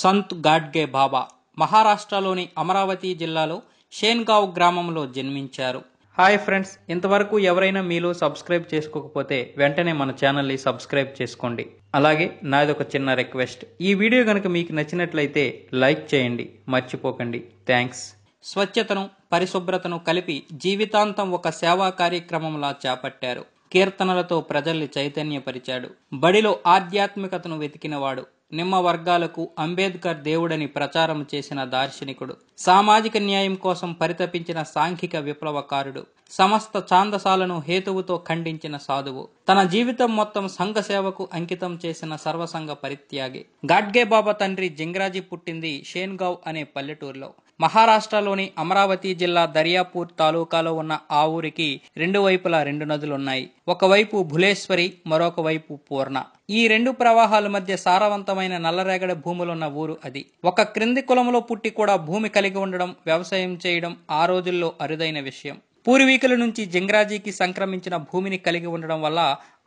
సంత్ గాడ్గే బాబా మహారాష్ట్రలోని అమరావతి జిల్లాలో షేన్గావ్ గ్రామంలో జన్మించారు హాయ్ ఫ్రెండ్స్ ఇంతవరకు ఎవరైనా మీలో సబ్స్క్రైబ్ చేసుకోకపోతే వెంటనే మన ఛానల్ని సబ్స్క్రైబ్ చేసుకోండి అలాగే నాది ఒక చిన్న రిక్వెస్ట్ ఈ వీడియో కనుక మీకు నచ్చినట్లయితే లైక్ చేయండి మర్చిపోకండి థ్యాంక్స్ స్వచ్ఛతను పరిశుభ్రతను కలిపి జీవితాంతం ఒక సేవా కార్యక్రమంలా చేపట్టారు కీర్తనలతో ప్రజల్ని చైతన్యపరిచాడు బడిలో ఆధ్యాత్మికతను వెతికినవాడు నిమ్మ వర్గాలకు అంబేద్కర్ దేవుడని ప్రచారం చేసిన దార్శనికుడు సామాజిక న్యాయం కోసం పరితపించిన సాంఘిక విప్లవకారుడు సమస్త ఛాందసాలను హేతువుతో ఖండించిన సాధువు తన జీవితం మొత్తం సంఘ సేవకు అంకితం చేసిన సర్వసంగ పరిత్యాగి గాడ్గే బాబా తండ్రి జింగ్రాజీ పుట్టింది షేన్గావ్ అనే పల్లెటూరులో మహారాష్ట్రలోని అమరావతి జిల్లా దర్యాపూర్ తాలూకాలో ఉన్న ఆ ఊరికి రెండు వైపులా రెండు నదులున్నాయి ఒకవైపు భులేశ్వరి మరొక వైపు పూర్ణ ఈ రెండు ప్రవాహాల మధ్య సారవంతమైన నల్లరేగడి భూములున్న ఊరు అది ఒక క్రింది కులంలో పుట్టి కూడా భూమి కలిగి ఉండడం వ్యవసాయం చేయడం ఆ రోజుల్లో అరుదైన విషయం పూర్వీకుల నుంచి జింగ్రాజీకి సంక్రమించిన భూమిని కలిగి ఉండడం వల్ల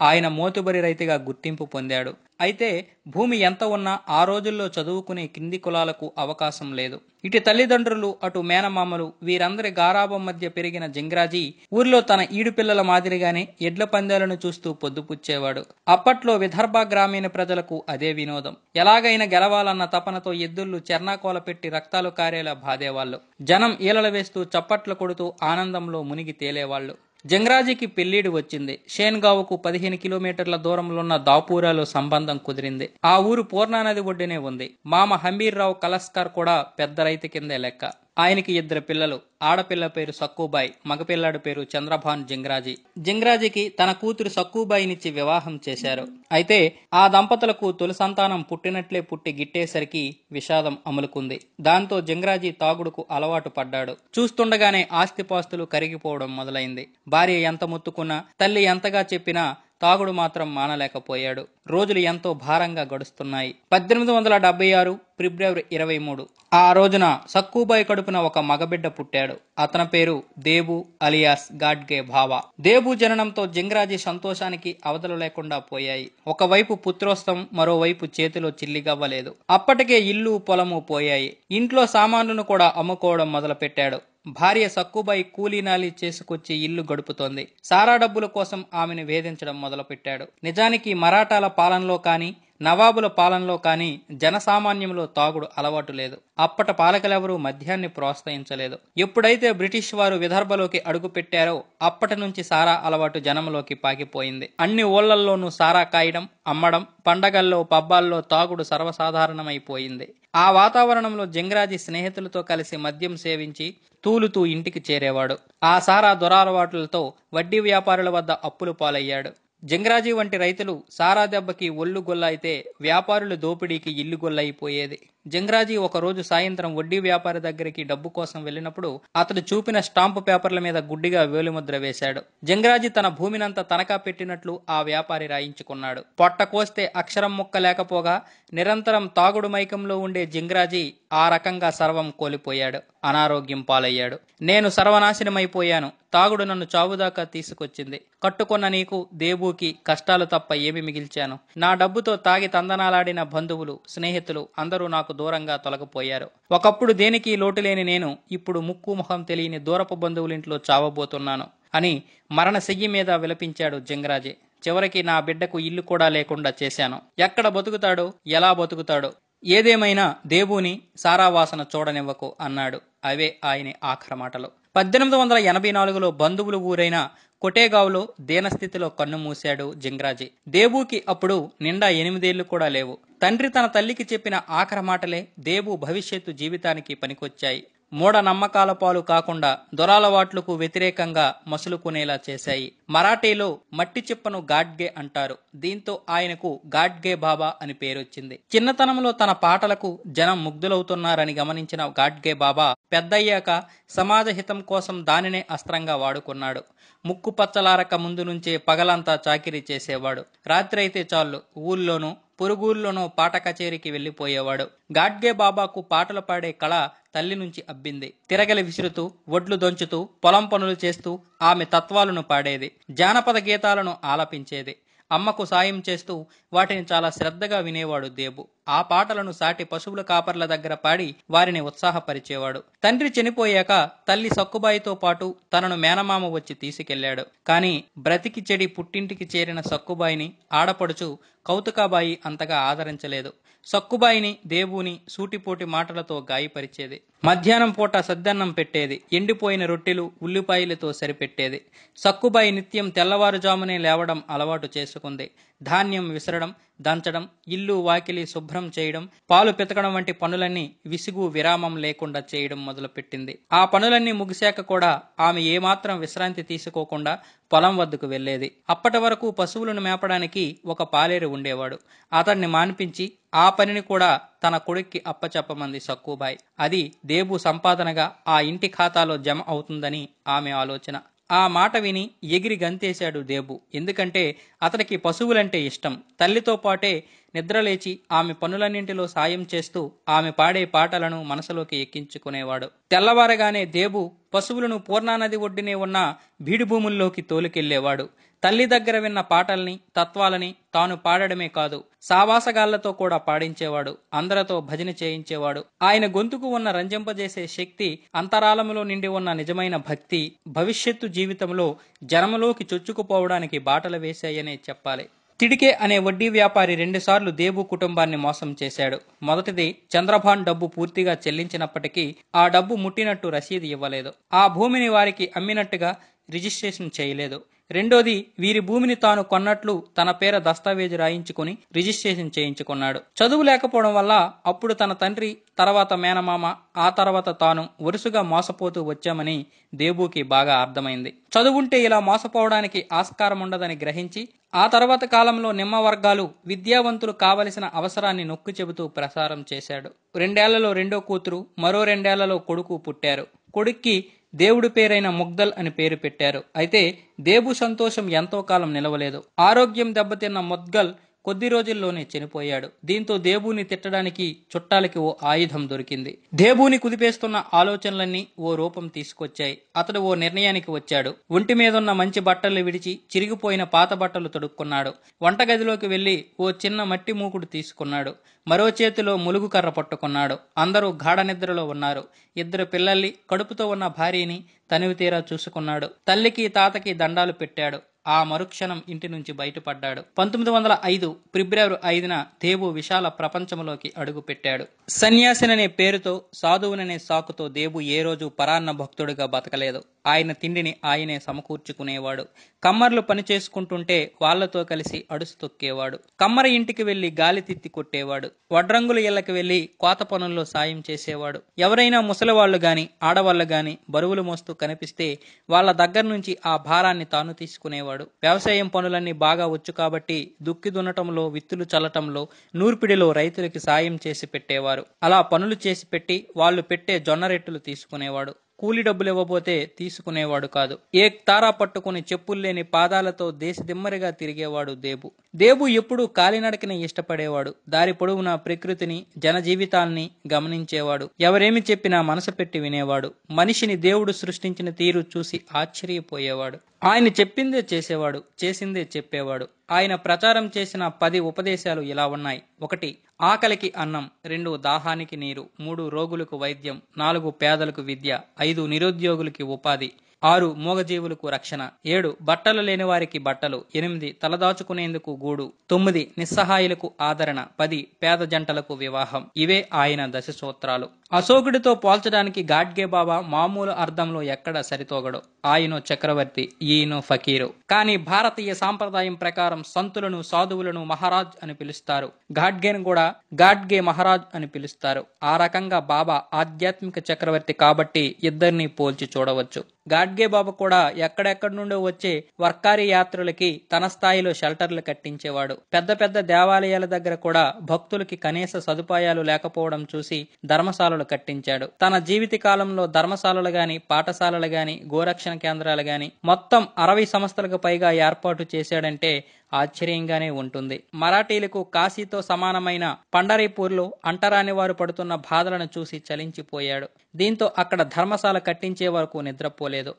ఆయన మోతుబరి రైతుగా గుర్తింపు పొందాడు అయితే భూమి ఎంత ఉన్నా ఆ రోజుల్లో చదువుకునే కింది కులాలకు అవకాశం లేదు ఇటు తల్లిదండ్రులు అటు మేనమామలు వీరందరి గారాబం మధ్య పెరిగిన జింగ్రాజీ ఊర్లో తన ఈడు పిల్లల మాదిరిగానే ఎడ్ల పందాలను చూస్తూ పొద్దుపుచ్చేవాడు అప్పట్లో విదర్భ గ్రామీణ ప్రజలకు అదే వినోదం ఎలాగైనా గెలవాలన్న తపనతో ఎద్దుళ్లు చెర్నాకోల పెట్టి రక్తాలు కారేలా బాధేవాళ్లు జనం ఈలలు వేస్తూ చప్పట్లు కొడుతూ ఆనందంలో మునిగి తేలేవాళ్ళు జంగరాజీకి పెళ్లిడి వచ్చింది షేన్గావ్కు పదిహేను కిలోమీటర్ల దూరంలో ఉన్న దాపూరాలో సంబంధం కుదిరింది ఆ ఊరు పూర్ణానది ఒడ్డునే ఉంది మామ హంబీర్రావు కలస్కర్ కూడా పెద్ద రైతు కిందే లెక్క ఆయనకి ఇద్దరు పిల్లలు ఆడపిల్ల పేరు సక్కుబాయ్ మగపిల్లాడి పేరు చంద్రభాన్ జింగ్రాజీ జింగ్రాజీకి తన కూతురు సక్కుబాయినిచ్చి వివాహం చేశారు అయితే ఆ దంపతులకు తొలి సంతానం పుట్టినట్లే పుట్టి గిట్టేసరికి విషాదం అమలుకుంది దాంతో జింగ్రాజీ తాగుడుకు అలవాటు పడ్డాడు చూస్తుండగానే ఆస్తిపాస్తులు కరిగిపోవడం మొదలైంది భార్య ఎంత మొత్తుకున్నా తల్లి ఎంతగా చెప్పినా తాగుడు మాత్రం మానలేకపోయాడు రోజులు ఎంతో భారంగా గడుస్తున్నాయి పద్దెనిమిది వందల డెబ్బై ఆరు ఫిబ్రవరి ఇరవై మూడు ఆ రోజున సక్కుబాయ్ కడుపున ఒక మగబిడ్డ పుట్టాడు అతని పేరు దేబు అలియాస్ గాడ్గే భావ దేబు జననంతో జింగరాజీ సంతోషానికి అవధలు లేకుండా పోయాయి ఒకవైపు పుత్రోస్తం మరోవైపు చేతిలో చిల్లిగవ్వలేదు అప్పటికే ఇల్లు పొలము పోయాయి ఇంట్లో సామాన్లను కూడా అమ్ముకోవడం మొదలుపెట్టాడు భార్య సక్కుబాయి కూలీనాలి చేసుకొచ్చి ఇల్లు గడుపుతోంది సారా డబ్బుల కోసం ఆమెను వేధించడం మొదలుపెట్టాడు నిజానికి మరాఠాల పాలనలో కానీ నవాబుల పాలనలో కానీ జనసామాన్యంలో తాగుడు అలవాటు లేదు అప్పట పాలకులెవరూ మద్యాన్ని ప్రోత్సహించలేదు ఎప్పుడైతే బ్రిటిష్ వారు విదర్భలోకి అడుగుపెట్టారో అప్పటి నుంచి సారా అలవాటు జనంలోకి పాకిపోయింది అన్ని ఊళ్లల్లోనూ సారా కాయడం అమ్మడం పండగల్లో పబ్బాల్లో తాగుడు సర్వసాధారణమైపోయింది ఆ వాతావరణంలో జింగరాజి స్నేహితులతో కలిసి మద్యం సేవించి తూలుతూ ఇంటికి చేరేవాడు ఆ సారా దురాలవాట్లతో వడ్డీ వ్యాపారుల వద్ద అప్పులు పాలయ్యాడు జింగరాజీ వంటి రైతులు సారా దెబ్బకి ఒళ్ళు గొల్లైతే వ్యాపారుల దోపిడీకి ఇల్లు గొల్లైపోయేది జంగ్రాజీ ఒకరోజు సాయంత్రం వడ్డీ వ్యాపారి దగ్గరికి డబ్బు కోసం వెళ్లినప్పుడు అతడు చూపిన స్టాంపు పేపర్ల మీద గుడ్డిగా వేలిముద్ర వేశాడు జంగ్రాజీ తన భూమినంతా తనఖా పెట్టినట్లు ఆ వ్యాపారి రాయించుకున్నాడు పొట్ట కోస్తే అక్షరం ముక్క లేకపోగా నిరంతరం తాగుడు మైకంలో ఉండే జింగ్రాజీ ఆ రకంగా సర్వం కోలిపోయాడు అనారోగ్యం పాలయ్యాడు నేను సర్వనాశనమైపోయాను తాగుడు నన్ను చావుదాకా తీసుకొచ్చింది కట్టుకున్న నీకు దేబూకి కష్టాలు తప్ప ఏమి మిగిల్చాను నా డబ్బుతో తాగి తందనాలాడిన బంధువులు స్నేహితులు అందరూ నాకు దూరంగా తొలగిపోయారు ఒకప్పుడు దేనికి లోటు లేని నేను ఇప్పుడు ముక్కు ముఖం తెలియని దూరపు బంధువులింట్లో చావబోతున్నాను అని మరణ శయ్యి మీద విలపించాడు జంగరాజే చివరికి నా బిడ్డకు ఇల్లు కూడా లేకుండా చేశాను ఎక్కడ బతుకుతాడో ఎలా బతుకుతాడో ఏదేమైనా దేవుని సారావాసన చూడనివ్వకు అన్నాడు అవే ఆయన ఆఖరమాటలు పద్దెనిమిది వందల ఎనభై నాలుగులో బంధువులు ఊరైన కొటేగావ్లో దీనస్థితిలో కన్నుమూశాడు జింగ్రాజీ దేబూకి అప్పుడు నిండా ఎనిమిదేళ్లు కూడా లేవు తండ్రి తన తల్లికి చెప్పిన ఆఖర మాటలే దేబు భవిష్యత్తు జీవితానికి పనికొచ్చాయి మూఢనమ్మకాల పాలు కాకుండా దురాలవాట్లకు వ్యతిరేకంగా మసులుకునేలా చేశాయి మరాఠీలో మట్టి చిప్పను గాడ్గే అంటారు దీంతో ఆయనకు గాడ్గే బాబా అని పేరొచ్చింది చిన్నతనంలో తన పాటలకు జనం ముగ్ధులవుతున్నారని గమనించిన గాడ్గే బాబా పెద్దయ్యాక సమాజ హితం కోసం దానినే అస్త్రంగా వాడుకున్నాడు ముక్కు పచ్చలారక ముందు నుంచే పగలంతా చాకిరీ చేసేవాడు రాత్రైతే చాలు ఊళ్ళోనూ పురుగూళ్ళోనూ పాట కచేరీకి వెళ్ళిపోయేవాడు గాడ్గే బాబాకు పాటలు పాడే కళ తల్లి నుంచి అబ్బింది తిరగలి విసురుతూ ఒడ్లు దొంచుతూ పొలం పనులు చేస్తూ ఆమె తత్వాలను పాడేది జానపద గీతాలను ఆలపించేది అమ్మకు సాయం చేస్తూ వాటిని చాలా శ్రద్ధగా వినేవాడు దేబు ఆ పాటలను సాటి పశువుల కాపర్ల దగ్గర పాడి వారిని ఉత్సాహపరిచేవాడు తండ్రి చనిపోయాక తల్లి సక్కుబాయితో పాటు తనను మేనమామ వచ్చి తీసుకెళ్లాడు కాని బ్రతికి చెడి పుట్టింటికి చేరిన సక్కుబాయిని ఆడపడుచు కౌతుకాబాయి అంతగా ఆదరించలేదు సక్కుబాయిని దేవుని సూటిపోటి మాటలతో గాయపరిచేది మధ్యాహ్నం పూట సద్దన్నం పెట్టేది ఎండిపోయిన రొట్టెలు ఉల్లిపాయలతో సరిపెట్టేది సక్కుబాయి నిత్యం తెల్లవారుజామునే లేవడం అలవాటు చేసుకుంది ధాన్యం విసరడం దంచడం ఇల్లు వాకిలి శుభ్రం శుభ్రం చేయడం పాలు పితకడం వంటి పనులన్నీ విసుగు విరామం లేకుండా చేయడం మొదలుపెట్టింది ఆ పనులన్నీ ముగిశాక కూడా ఆమె ఏమాత్రం విశ్రాంతి తీసుకోకుండా పొలం వద్దకు వెళ్లేది అప్పటి వరకు పశువులను మేపడానికి ఒక పాలేరు ఉండేవాడు అతన్ని మాన్పించి ఆ పనిని కూడా తన కొడుక్కి అప్పచెప్పమంది సక్కుబాయ్ అది దేబు సంపాదనగా ఆ ఇంటి ఖాతాలో జమ అవుతుందని ఆమె ఆలోచన ఆ మాట విని ఎగిరి గంతేశాడు దేబు ఎందుకంటే అతనికి పశువులంటే ఇష్టం తల్లితో పాటే నిద్రలేచి ఆమె పనులన్నింటిలో సాయం చేస్తూ ఆమె పాడే పాటలను మనసులోకి ఎక్కించుకునేవాడు తెల్లవారగానే దేబు పశువులను పూర్ణానది ఒడ్డునే ఉన్న బీడుభూముల్లోకి తోలుకెళ్లేవాడు తల్లి దగ్గర విన్న పాటల్ని తత్వాలని తాను పాడడమే కాదు సావాసగాళ్లతో కూడా పాడించేవాడు అందరితో భజన చేయించేవాడు ఆయన గొంతుకు ఉన్న రంజింపజేసే శక్తి అంతరాలములో నిండి ఉన్న నిజమైన భక్తి భవిష్యత్తు జీవితంలో జనములోకి చొచ్చుకుపోవడానికి బాటలు వేశాయనే చెప్పాలి తిడికే అనే వడ్డీ వ్యాపారి రెండుసార్లు దేబు కుటుంబాన్ని మోసం చేశాడు మొదటిది చంద్రభాన్ డబ్బు పూర్తిగా చెల్లించినప్పటికీ ఆ డబ్బు ముట్టినట్టు రసీదు ఇవ్వలేదు ఆ భూమిని వారికి అమ్మినట్టుగా రిజిస్ట్రేషన్ చేయలేదు రెండోది వీరి భూమిని తాను కొన్నట్లు తన పేర దస్తావేజు రాయించుకుని రిజిస్ట్రేషన్ చేయించుకున్నాడు చదువు లేకపోవడం వల్ల అప్పుడు తన తండ్రి తర్వాత మేనమామ ఆ తర్వాత తాను వరుసగా మోసపోతూ వచ్చామని దేబూకి బాగా అర్థమైంది చదువుంటే ఇలా మోసపోవడానికి ఆస్కారం ఉండదని గ్రహించి ఆ తర్వాత కాలంలో నిమ్మ వర్గాలు విద్యావంతులు కావలసిన అవసరాన్ని నొక్కి చెబుతూ ప్రసారం చేశాడు రెండేళ్లలో రెండో కూతురు మరో రెండేళ్లలో కొడుకు పుట్టారు కొడుక్కి దేవుడి పేరైన ముగ్దల్ అని పేరు పెట్టారు అయితే దేబు సంతోషం ఎంతో కాలం నిలవలేదు ఆరోగ్యం దెబ్బతిన్న ముద్గల్ కొద్ది రోజుల్లోనే చనిపోయాడు దీంతో దేబూని తిట్టడానికి చుట్టాలకి ఓ ఆయుధం దొరికింది దేబూని కుదిపేస్తున్న ఆలోచనలన్నీ ఓ రూపం తీసుకొచ్చాయి అతడు ఓ నిర్ణయానికి వచ్చాడు ఒంటి మీదున్న మంచి బట్టలు విడిచి చిరిగిపోయిన పాత బట్టలు తొడుక్కున్నాడు వంటగదిలోకి వెళ్లి ఓ చిన్న మట్టి మూకుడు తీసుకున్నాడు మరో చేతిలో ములుగు కర్ర పట్టుకున్నాడు అందరూ గాఢ నిద్రలో ఉన్నారు ఇద్దరు పిల్లల్ని కడుపుతో ఉన్న భార్యని తనివి తీరా చూసుకున్నాడు తల్లికి తాతకి దండాలు పెట్టాడు ఆ మరుక్షణం ఇంటి నుంచి బయటపడ్డాడు పంతొమ్మిది వందల ఐదు ఫిబ్రవరి ఐదున దేవు విశాల ప్రపంచంలోకి అడుగుపెట్టాడు సన్యాసిననే పేరుతో సాధువుననే సాకుతో దేవు ఏ రోజు పరాన్న భక్తుడిగా బతకలేదు ఆయన తిండిని ఆయనే సమకూర్చుకునేవాడు కమ్మర్లు పనిచేసుకుంటుంటే వాళ్లతో కలిసి అడుసు తొక్కేవాడు కమ్మర ఇంటికి వెళ్లి గాలి తిత్తి కొట్టేవాడు వడ్రంగుల ఇళ్లకి వెళ్లి కోత పనుల్లో సాయం చేసేవాడు ఎవరైనా ముసలివాళ్లు గాని ఆడవాళ్లు గాని బరువులు మోస్తూ కనిపిస్తే వాళ్ల దగ్గర నుంచి ఆ భారాన్ని తాను తీసుకునేవాడు చేసేవాడు వ్యవసాయం పనులన్నీ బాగా వచ్చు కాబట్టి దుక్కి దున్నటంలో విత్తులు చల్లటంలో నూర్పిడిలో రైతులకి సాయం చేసి పెట్టేవారు అలా పనులు చేసి పెట్టి వాళ్ళు పెట్టే జొన్న రెట్టులు తీసుకునేవాడు కూలి డబ్బులు ఇవ్వబోతే తీసుకునేవాడు కాదు ఏ తారా పట్టుకుని చెప్పులు లేని పాదాలతో దేశదిమ్మరిగా తిరిగేవాడు దేబు దేబు ఎప్పుడూ కాలినడకని ఇష్టపడేవాడు దారి పొడవునా ప్రకృతిని జనజీవితాల్ని గమనించేవాడు ఎవరేమి చెప్పినా మనసు పెట్టి వినేవాడు మనిషిని దేవుడు సృష్టించిన తీరు చూసి ఆశ్చర్యపోయేవాడు ఆయన చెప్పిందే చేసేవాడు చేసిందే చెప్పేవాడు ఆయన ప్రచారం చేసిన పది ఉపదేశాలు ఇలా ఉన్నాయి ఒకటి ఆకలికి అన్నం రెండు దాహానికి నీరు మూడు రోగులకు వైద్యం నాలుగు పేదలకు విద్య ఐదు నిరుద్యోగులకి ఉపాధి ఆరు మూగజీవులకు రక్షణ ఏడు బట్టలు లేని వారికి బట్టలు ఎనిమిది తలదాచుకునేందుకు గూడు తొమ్మిది నిస్సహాయులకు ఆదరణ పది పేద జంటలకు వివాహం ఇవే ఆయన దశ సూత్రాలు అశోకుడితో పోల్చడానికి గాడ్గే బాబా మామూలు అర్థంలో ఎక్కడ సరితోగడు ఆయనో చక్రవర్తి ఈయనో ఫకీరు కానీ భారతీయ సాంప్రదాయం ప్రకారం సంతులను సాధువులను మహారాజ్ అని పిలుస్తారు ఘాడ్గేను కూడా గాడ్గే మహారాజ్ అని పిలుస్తారు ఆ రకంగా బాబా ఆధ్యాత్మిక చక్రవర్తి కాబట్టి ఇద్దరిని పోల్చి చూడవచ్చు గాడ్గే బాబు కూడా ఎక్కడెక్కడి నుండో వచ్చే వర్కారీ యాత్రులకి తన స్థాయిలో షెల్టర్లు కట్టించేవాడు పెద్ద పెద్ద దేవాలయాల దగ్గర కూడా భక్తులకి కనీస సదుపాయాలు లేకపోవడం చూసి ధర్మశాలలు కట్టించాడు తన జీవిత కాలంలో ధర్మశాలలు గాని పాఠశాలలు గాని గోరక్షణ కేంద్రాలు గాని మొత్తం అరవై సంస్థలకు పైగా ఏర్పాటు చేశాడంటే ఆశ్చర్యంగానే ఉంటుంది మరాఠీలకు కాశీతో సమానమైన పండరీపూర్లో అంటరాని వారు పడుతున్న బాధలను చూసి చలించిపోయాడు దీంతో అక్కడ ధర్మశాల కట్టించే వరకు నిద్రపోలేదు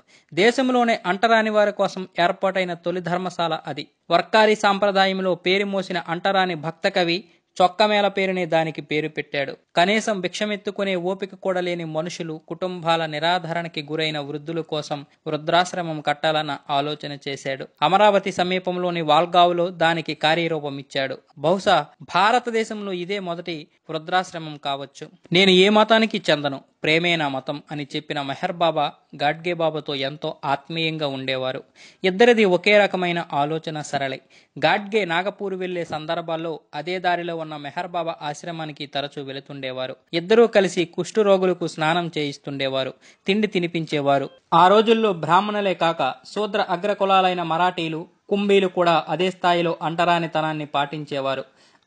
దేశంలోనే అంటరాని వారి కోసం ఏర్పాటైన తొలి ధర్మశాల అది వర్కారీ సాంప్రదాయంలో పేరుమోసిన అంటరాని భక్త కవి చొక్కమేల పేరునే దానికి పేరు పెట్టాడు కనీసం భిక్షమెత్తుకునే ఓపిక కూడా లేని మనుషులు కుటుంబాల నిరాధరణకి గురైన వృద్ధుల కోసం వృద్ధాశ్రమం కట్టాలన్న ఆలోచన చేశాడు అమరావతి సమీపంలోని వాల్గావ్లో దానికి కార్యరూపం ఇచ్చాడు బహుశా భారతదేశంలో ఇదే మొదటి వృద్ధాశ్రమం కావచ్చు నేను ఏ మతానికి చెందను ప్రేమే నా మతం అని చెప్పిన మెహర్ బాబా గాడ్గే బాబాతో ఎంతో ఆత్మీయంగా ఉండేవారు ఇద్దరిది ఒకే రకమైన ఆలోచన సరళి గాడ్గే నాగపూర్ వెళ్లే సందర్భాల్లో అదే దారిలో ఉన్న మెహర్ బాబా ఆశ్రమానికి తరచూ వెళుతుండేవారు ఇద్దరూ కలిసి కుష్ఠు రోగులకు స్నానం చేయిస్తుండేవారు తిండి తినిపించేవారు ఆ రోజుల్లో బ్రాహ్మణులే కాక శూద్ర అగ్రకులాలైన మరాఠీలు కుంభీలు కూడా అదే స్థాయిలో అంటరానితనాన్ని పాటించేవారు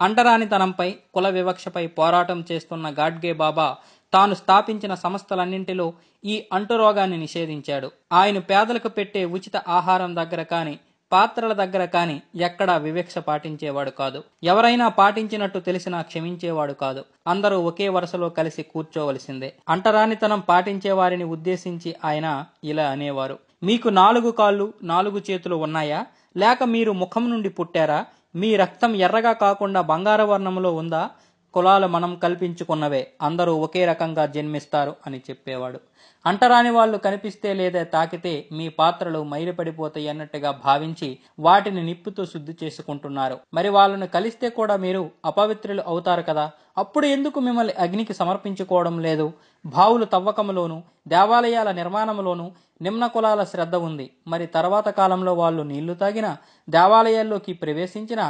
అంటరానితనంపై కుల వివక్షపై పోరాటం చేస్తున్న గాడ్గే బాబా తాను స్థాపించిన సంస్థలన్నింటిలో ఈ అంటురోగాన్ని నిషేధించాడు ఆయన పేదలకు పెట్టే ఉచిత ఆహారం దగ్గర కానీ పాత్రల దగ్గర కాని ఎక్కడా వివక్ష పాటించేవాడు కాదు ఎవరైనా పాటించినట్టు తెలిసినా క్షమించేవాడు కాదు అందరూ ఒకే వరుసలో కలిసి కూర్చోవలసిందే అంటరానితనం పాటించేవారిని ఉద్దేశించి ఆయన ఇలా అనేవారు మీకు నాలుగు కాళ్ళు నాలుగు చేతులు ఉన్నాయా లేక మీరు ముఖం నుండి పుట్టారా మీ రక్తం ఎర్రగా కాకుండా బంగారవర్ణములో వర్ణంలో ఉందా కులాలు మనం కల్పించుకున్నవే అందరూ ఒకే రకంగా జన్మిస్తారు అని చెప్పేవాడు అంటరాని వాళ్ళు కనిపిస్తే లేదా తాకితే మీ పాత్రలు మైలుపడిపోతాయి అన్నట్టుగా భావించి వాటిని నిప్పుతో శుద్ధి చేసుకుంటున్నారు మరి వాళ్ళను కలిస్తే కూడా మీరు అపవిత్రులు అవుతారు కదా అప్పుడు ఎందుకు మిమ్మల్ని అగ్నికి సమర్పించుకోవడం లేదు బావులు తవ్వకములోను దేవాలయాల నిర్మాణంలోను నిమ్న కులాల శ్రద్ధ ఉంది మరి తర్వాత కాలంలో వాళ్ళు నీళ్లు తాగిన దేవాలయాల్లోకి ప్రవేశించిన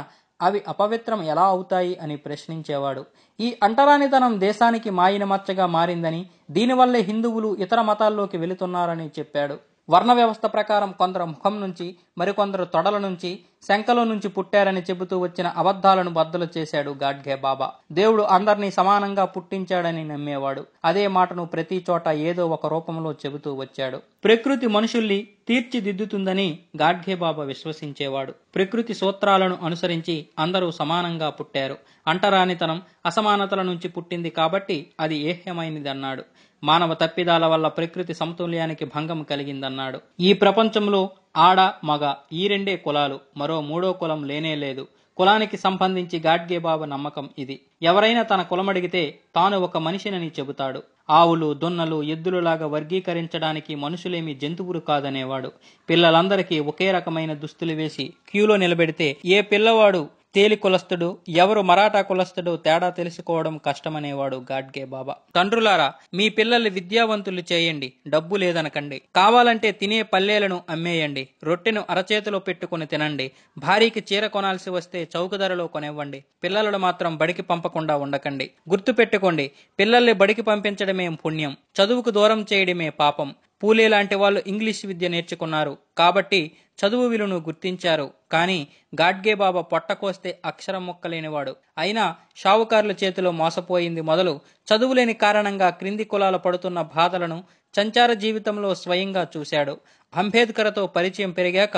అవి అపవిత్రం ఎలా అవుతాయి అని ప్రశ్నించేవాడు ఈ అంటరానితనం దేశానికి మాయిన మచ్చగా మారిందని దీనివల్లే హిందువులు ఇతర మతాల్లోకి వెళుతున్నారని చెప్పాడు వర్ణ వ్యవస్థ ప్రకారం కొందరు ముఖం నుంచి మరికొందరు తొడల నుంచి శంఖలో నుంచి పుట్టారని చెబుతూ వచ్చిన అబద్ధాలను బద్దలు చేశాడు గాడ్ఘే బాబా దేవుడు అందరినీ సమానంగా పుట్టించాడని నమ్మేవాడు అదే మాటను ప్రతి చోట ఏదో ఒక రూపంలో చెబుతూ వచ్చాడు ప్రకృతి మనుషుల్ని తీర్చిదిద్దుతుందని గాడ్ఘే బాబా విశ్వసించేవాడు ప్రకృతి సూత్రాలను అనుసరించి అందరూ సమానంగా పుట్టారు అంటరానితనం అసమానతల నుంచి పుట్టింది కాబట్టి అది ఏహ్యమైనదన్నాడు మానవ తప్పిదాల వల్ల ప్రకృతి సమతుల్యానికి భంగం కలిగిందన్నాడు ఈ ప్రపంచంలో ఆడ మగ ఈ రెండే కులాలు మరో మూడో కులం లేనే లేదు కులానికి సంబంధించి గాడ్గేబాబు నమ్మకం ఇది ఎవరైనా తన కులమడిగితే తాను ఒక మనిషినని చెబుతాడు ఆవులు దొన్నలు ఎద్దులులాగా వర్గీకరించడానికి మనుషులేమి జంతువులు కాదనేవాడు పిల్లలందరికీ ఒకే రకమైన దుస్తులు వేసి క్యూలో నిలబెడితే ఏ పిల్లవాడు తేలి కులస్తుడు ఎవరు మరాఠా కులస్తుడు తేడా తెలుసుకోవడం కష్టమనేవాడు గాడ్గే బాబా తండ్రులారా మీ పిల్లల్ని విద్యావంతులు చేయండి డబ్బు లేదనకండి కావాలంటే తినే పల్లెలను అమ్మేయండి రొట్టెను అరచేతిలో పెట్టుకుని తినండి భారీకి చీర కొనాల్సి వస్తే చౌక ధరలో కొనివ్వండి పిల్లలను మాత్రం బడికి పంపకుండా ఉండకండి గుర్తుపెట్టుకోండి పిల్లల్ని బడికి పంపించడమే పుణ్యం చదువుకు దూరం చేయడమే పాపం పూలే లాంటి వాళ్ళు ఇంగ్లీష్ విద్య నేర్చుకున్నారు కాబట్టి చదువు విలువను గుర్తించారు కానీ గాడ్గే బాబా పొట్టకోస్తే అక్షరం మొక్కలేనివాడు అయినా షావుకారుల చేతిలో మోసపోయింది మొదలు చదువులేని కారణంగా క్రింది కులాలు పడుతున్న బాధలను సంచార జీవితంలో స్వయంగా చూశాడు అంబేద్కర్తో పరిచయం పెరిగాక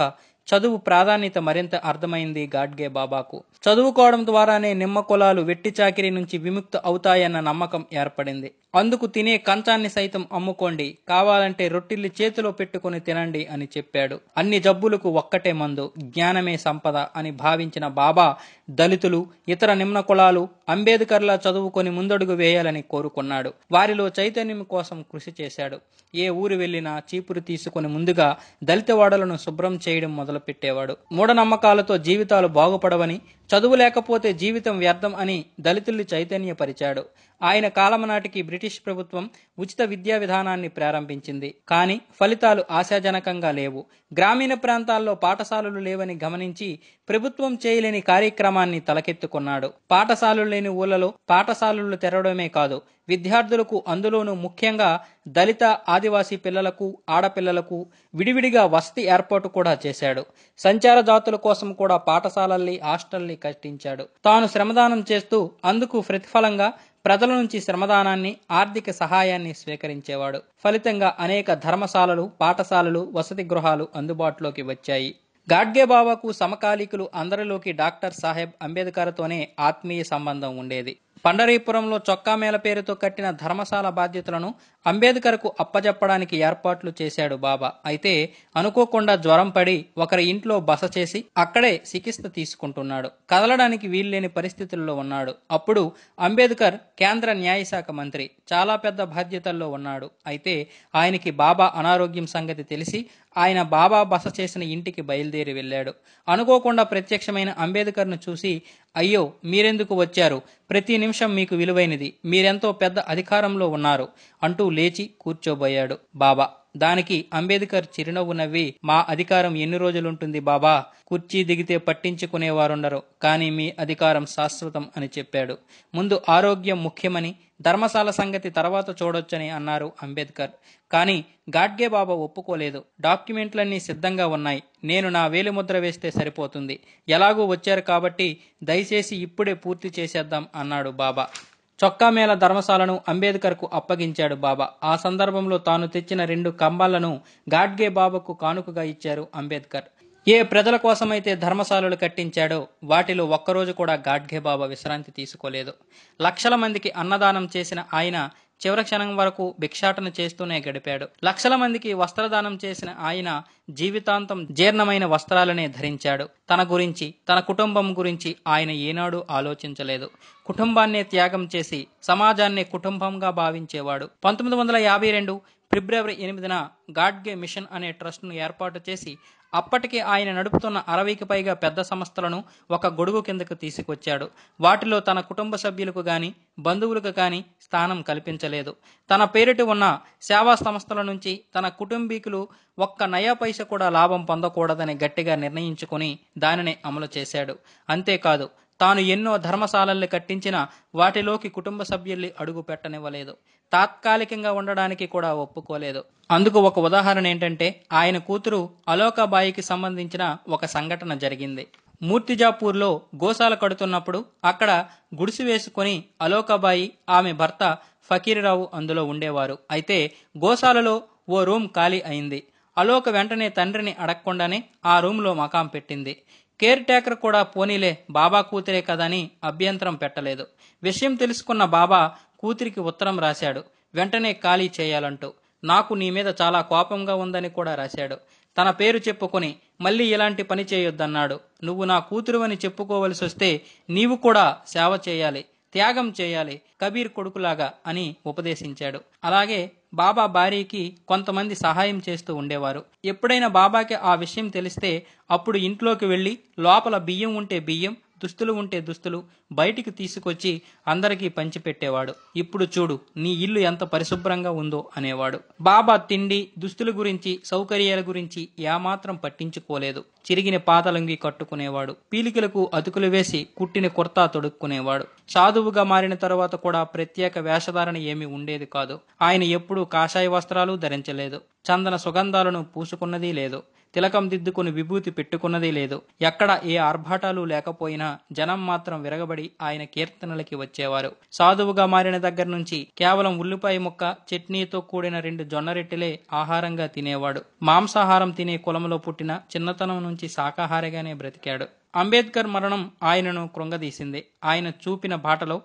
చదువు ప్రాధాన్యత మరింత అర్థమైంది గాడ్గే బాబాకు చదువుకోవడం ద్వారానే నిమ్మ కులాలు వెట్టి చాకిరి నుంచి విముక్త అవుతాయన్న నమ్మకం ఏర్పడింది అందుకు తినే కంచాన్ని సైతం అమ్ముకోండి కావాలంటే రొట్టిల్ని చేతిలో పెట్టుకుని తినండి అని చెప్పాడు అన్ని జబ్బులకు ఒక్కటే మందు జ్ఞానమే సంపద అని భావించిన బాబా దళితులు ఇతర నిమ్న కులాలు అంబేద్కర్లా చదువుకొని ముందడుగు వేయాలని కోరుకున్నాడు వారిలో చైతన్యం కోసం కృషి చేశాడు ఏ ఊరు వెళ్లినా చీపురు తీసుకుని ముందుగా దళితవాడలను శుభ్రం చేయడం మొదలుపెట్టేవాడు మూఢనమ్మకాలతో జీవితాలు బాగుపడవని చదువు లేకపోతే జీవితం వ్యర్థం అని దళితుల్ని చైతన్యపరిచాడు ఆయన కాలం నాటికి బ్రిటిష్ ప్రభుత్వం ఉచిత విద్యా విధానాన్ని ప్రారంభించింది కానీ ఫలితాలు ఆశాజనకంగా లేవు గ్రామీణ ప్రాంతాల్లో పాఠశాలలు లేవని గమనించి ప్రభుత్వం చేయలేని కార్యక్రమాన్ని తలకెత్తుకున్నాడు పాఠశాలలు లేని ఊళ్ళలో పాఠశాలలు తెరవడమే కాదు విద్యార్థులకు అందులోనూ ముఖ్యంగా దళిత ఆదివాసీ పిల్లలకు ఆడపిల్లలకు విడివిడిగా వసతి ఏర్పాటు కూడా చేశాడు సంచార జాతుల కోసం కూడా పాఠశాలల్ని హాస్టల్ని కట్టించాడు తాను శ్రమదానం చేస్తూ అందుకు ప్రతిఫలంగా ప్రజల నుంచి శ్రమదానాన్ని ఆర్థిక సహాయాన్ని స్వీకరించేవాడు ఫలితంగా అనేక ధర్మశాలలు పాఠశాలలు వసతి గృహాలు అందుబాటులోకి వచ్చాయి గాడ్గే బాబాకు సమకాలీకులు అందరిలోకి డాక్టర్ సాహెబ్ అంబేద్కర్తోనే ఆత్మీయ సంబంధం ఉండేది పండరీపురంలో చొక్కా మేల పేరుతో కట్టిన ధర్మశాల బాధ్యతలను అంబేద్కర్కు అప్పజెప్పడానికి ఏర్పాట్లు చేశాడు బాబా అయితే అనుకోకుండా జ్వరం పడి ఒకరి ఇంట్లో బస చేసి అక్కడే చికిత్స తీసుకుంటున్నాడు కదలడానికి వీల్లేని పరిస్థితుల్లో ఉన్నాడు అప్పుడు అంబేద్కర్ కేంద్ర న్యాయశాఖ మంత్రి చాలా పెద్ద బాధ్యతల్లో ఉన్నాడు అయితే ఆయనకి బాబా అనారోగ్యం సంగతి తెలిసి ఆయన బాబా బస చేసిన ఇంటికి బయలుదేరి వెళ్ళాడు అనుకోకుండా ప్రత్యక్షమైన అంబేద్కర్ను చూసి అయ్యో మీరెందుకు వచ్చారు ప్రతి నిమిషం మీకు విలువైనది మీరెంతో పెద్ద అధికారంలో ఉన్నారు అంటూ లేచి కూర్చోబోయాడు బాబా దానికి అంబేద్కర్ చిరునవ్వు నవ్వి మా అధికారం ఎన్ని రోజులుంటుంది బాబా కుర్చీ దిగితే పట్టించుకునేవారుండరు కానీ మీ అధికారం శాశ్వతం అని చెప్పాడు ముందు ఆరోగ్యం ముఖ్యమని ధర్మశాల సంగతి తర్వాత చూడొచ్చని అన్నారు అంబేద్కర్ కానీ గాడ్గే బాబా ఒప్పుకోలేదు డాక్యుమెంట్లన్నీ సిద్ధంగా ఉన్నాయి నేను నా వేలి ముద్ర వేస్తే సరిపోతుంది ఎలాగూ వచ్చారు కాబట్టి దయచేసి ఇప్పుడే పూర్తి చేసేద్దాం అన్నాడు బాబా చొక్కా మేళ ధర్మశాలను అంబేద్కర్కు అప్పగించాడు బాబా ఆ సందర్భంలో తాను తెచ్చిన రెండు కంబాలను గాడ్గే బాబాకు కానుకగా ఇచ్చారు అంబేద్కర్ ఏ ప్రజల కోసమైతే ధర్మశాలలు కట్టించాడో వాటిలో ఒక్కరోజు కూడా గాడ్గే బాబా విశ్రాంతి తీసుకోలేదు లక్షల మందికి అన్నదానం చేసిన ఆయన చివరి క్షణం వరకు భిక్షాటన చేస్తూనే గడిపాడు లక్షల మందికి వస్త్రదానం చేసిన ఆయన జీవితాంతం జీర్ణమైన వస్త్రాలనే ధరించాడు తన గురించి తన కుటుంబం గురించి ఆయన ఏనాడు ఆలోచించలేదు కుటుంబాన్నే త్యాగం చేసి సమాజాన్నే కుటుంబంగా భావించేవాడు పంతొమ్మిది వందల యాభై రెండు ఫిబ్రవరి ఎనిమిదిన గాడ్గే మిషన్ అనే ట్రస్ట్ను ఏర్పాటు చేసి అప్పటికే ఆయన నడుపుతున్న అరవైకి పైగా పెద్ద సంస్థలను ఒక గొడుగు కిందకు తీసుకొచ్చాడు వాటిలో తన కుటుంబ సభ్యులకు కానీ బంధువులకు కానీ స్థానం కల్పించలేదు తన పేరిటి ఉన్న సేవా సంస్థల నుంచి తన కుటుంబీకులు ఒక్క నయా పైస కూడా లాభం పొందకూడదని గట్టిగా నిర్ణయించుకుని దానిని అమలు చేశాడు అంతేకాదు తాను ఎన్నో ధర్మశాలల్ని కట్టించినా వాటిలోకి కుటుంబ సభ్యుల్ని అడుగు పెట్టనివ్వలేదు తాత్కాలికంగా ఉండడానికి కూడా ఒప్పుకోలేదు అందుకు ఒక ఉదాహరణ ఏంటంటే ఆయన కూతురు అలోకాబాయికి సంబంధించిన ఒక సంఘటన జరిగింది మూర్తిజాపూర్లో గోశాల కడుతున్నప్పుడు అక్కడ గుడిసి వేసుకుని అలోకాబాయి ఆమె భర్త ఫకీర్రావు అందులో ఉండేవారు అయితే గోశాలలో ఓ రూమ్ ఖాళీ అయింది అలోక వెంటనే తండ్రిని అడగకుండానే ఆ రూమ్లో మకాం పెట్టింది కేర్ టేకర్ కూడా పోనీలే బాబా కూతురే కదని అభ్యంతరం పెట్టలేదు విషయం తెలుసుకున్న బాబా కూతురికి ఉత్తరం రాశాడు వెంటనే ఖాళీ చేయాలంటూ నాకు నీ మీద చాలా కోపంగా ఉందని కూడా రాశాడు తన పేరు చెప్పుకొని మళ్ళీ ఇలాంటి పని చేయొద్దన్నాడు నువ్వు నా కూతురువని చెప్పుకోవలసి వస్తే నీవు కూడా సేవ చేయాలి త్యాగం చేయాలి కబీర్ కొడుకులాగా అని ఉపదేశించాడు అలాగే బాబా భార్యకి కొంతమంది సహాయం చేస్తూ ఉండేవారు ఎప్పుడైనా బాబాకి ఆ విషయం తెలిస్తే అప్పుడు ఇంట్లోకి వెళ్ళి లోపల బియ్యం ఉంటే బియ్యం దుస్తులు ఉంటే దుస్తులు బయటికి తీసుకొచ్చి అందరికీ పంచిపెట్టేవాడు ఇప్పుడు చూడు నీ ఇల్లు ఎంత పరిశుభ్రంగా ఉందో అనేవాడు బాబా తిండి దుస్తుల గురించి సౌకర్యాల గురించి ఏమాత్రం పట్టించుకోలేదు చిరిగిన పాతలంగి కట్టుకునేవాడు పీలికలకు అతుకులు వేసి కుట్టిన కుర్తా తొడుక్కునేవాడు సాధువుగా మారిన తర్వాత కూడా ప్రత్యేక వేషధారణ ఏమీ ఉండేది కాదు ఆయన ఎప్పుడూ కాషాయ వస్త్రాలు ధరించలేదు చందన సుగంధాలను పూసుకున్నది లేదు తిలకం దిద్దుకుని విభూతి పెట్టుకున్నదే లేదు ఎక్కడ ఏ ఆర్భాటాలు లేకపోయినా జనం మాత్రం విరగబడి ఆయన కీర్తనలకి వచ్చేవారు సాధువుగా మారిన దగ్గర నుంచి కేవలం ఉల్లిపాయ ముక్క చట్నీతో కూడిన రెండు జొన్నరెట్టెలే ఆహారంగా తినేవాడు మాంసాహారం తినే కులంలో పుట్టిన చిన్నతనం నుంచి శాకాహారిగానే బ్రతికాడు అంబేద్కర్ మరణం ఆయనను కృంగదీసింది ఆయన చూపిన బాటలో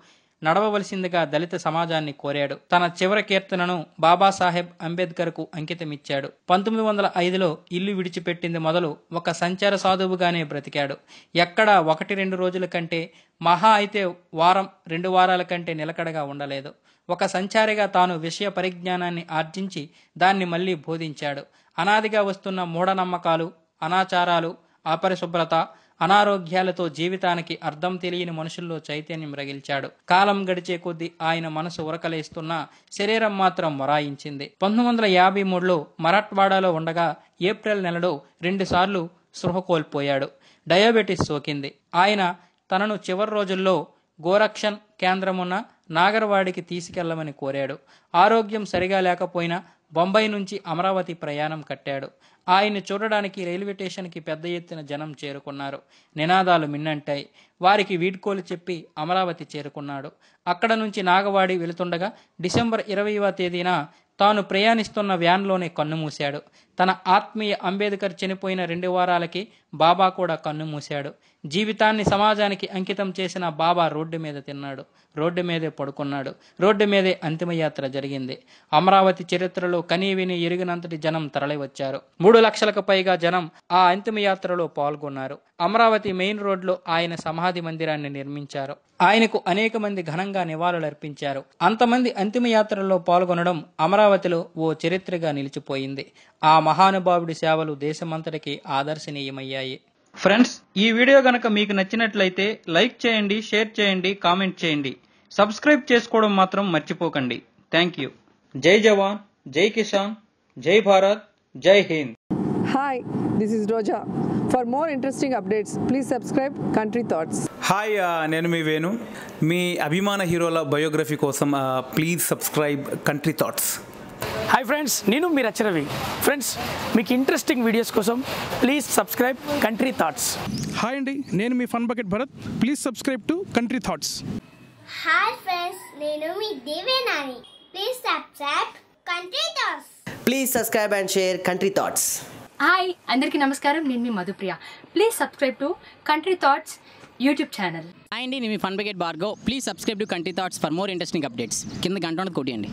నడవవలసిందిగా దళిత సమాజాన్ని కోరాడు తన చివరి కీర్తనను బాబాసాహెబ్ అంబేద్కర్కు అంకితమిచ్చాడు పంతొమ్మిది వందల ఐదులో ఇల్లు విడిచిపెట్టింది మొదలు ఒక సంచార సాధువుగానే బ్రతికాడు ఎక్కడా ఒకటి రెండు రోజుల కంటే మహా అయితే వారం రెండు వారాల కంటే నిలకడగా ఉండలేదు ఒక సంచారిగా తాను విషయ పరిజ్ఞానాన్ని ఆర్జించి దాన్ని మళ్లీ బోధించాడు అనాదిగా వస్తున్న మూఢనమ్మకాలు అనాచారాలు అపరిశుభ్రత అనారోగ్యాలతో జీవితానికి అర్థం తెలియని మనుషుల్లో చైతన్యం రగిల్చాడు కాలం గడిచే కొద్దీ ఆయన మనసు ఉరకలేస్తున్నా శరీరం మాత్రం మొరాయించింది పంతొమ్మిది వందల యాభై మూడులో మరాఠ్వాడాలో ఉండగా ఏప్రిల్ నెలలో రెండుసార్లు స్పృహ కోల్పోయాడు డయాబెటీస్ సోకింది ఆయన తనను చివరి రోజుల్లో గోరక్షన్ కేంద్రమున్న నాగర్వాడికి తీసుకెళ్లమని కోరాడు ఆరోగ్యం సరిగా లేకపోయినా బొంబాయి నుంచి అమరావతి ప్రయాణం కట్టాడు ఆయన్ని చూడడానికి రైల్వే స్టేషన్కి పెద్ద ఎత్తున జనం చేరుకున్నారు నినాదాలు మిన్నంటాయి వారికి వీడ్కోలు చెప్పి అమరావతి చేరుకున్నాడు అక్కడ నుంచి నాగవాడి వెళుతుండగా డిసెంబర్ ఇరవైవ తేదీన తాను ప్రయాణిస్తున్న వ్యాన్లోనే కన్నుమూశాడు తన ఆత్మీయ అంబేద్కర్ చనిపోయిన రెండు వారాలకి బాబా కూడా కన్ను మూశాడు జీవితాన్ని సమాజానికి అంకితం చేసిన బాబా రోడ్డు మీద తిన్నాడు రోడ్డు మీదే పడుకున్నాడు రోడ్డు మీదే అంతిమయాత్ర జరిగింది అమరావతి చరిత్రలో కనీవిని ఎరిగినంతటి జనం తరలివచ్చారు మూడు లక్షలకు పైగా జనం ఆ అంతిమయాత్రలో పాల్గొన్నారు అమరావతి మెయిన్ రోడ్లో ఆయన సమాధి మందిరాన్ని నిర్మించారు ఆయనకు అనేక మంది ఘనంగా నివాళులర్పించారు అంతమంది అంతిమయాత్రలో పాల్గొనడం అమరావతిలో ఓ చరిత్రగా నిలిచిపోయింది ఆ మహానుభావుడి సేవలు దేశమంతటికి ఆదర్శనీయమయ్యాయి ఫ్రెండ్స్ ఈ వీడియో గనక మీకు నచ్చినట్లయితే లైక్ చేయండి షేర్ చేయండి కామెంట్ చేయండి సబ్స్క్రైబ్ చేసుకోవడం మాత్రం మర్చిపోకండి థ్యాంక్ యూ జై జవాన్ జై కిసాన్ జై భారత్ జై Hind hi this is Roja for more interesting updates please subscribe country thoughts hi నేను మీ వేణు మీ అభిమాన హీరోల బయోగ్రఫీ కోసం please subscribe country thoughts hi friends నేను మీరు అచ్చరవి ఫ్రెండ్స్ మీకు ఇంట్రెస్టింగ్ వీడియోస్ కోసం please subscribe country thoughts hi అండి నేను మీ fun bucket Bharath please subscribe to country thoughts hi friends నేను మీ దేవేనాని please subscribe country thoughts please subscribe and share country thoughts hi అందరికీ నమస్కారం నేను మీ Madhupriya please subscribe to country thoughts YouTube channel అండి నేను మీ fun bucket Bhargav please subscribe to country thoughts for more interesting updates కింద గంట కొట్టియండి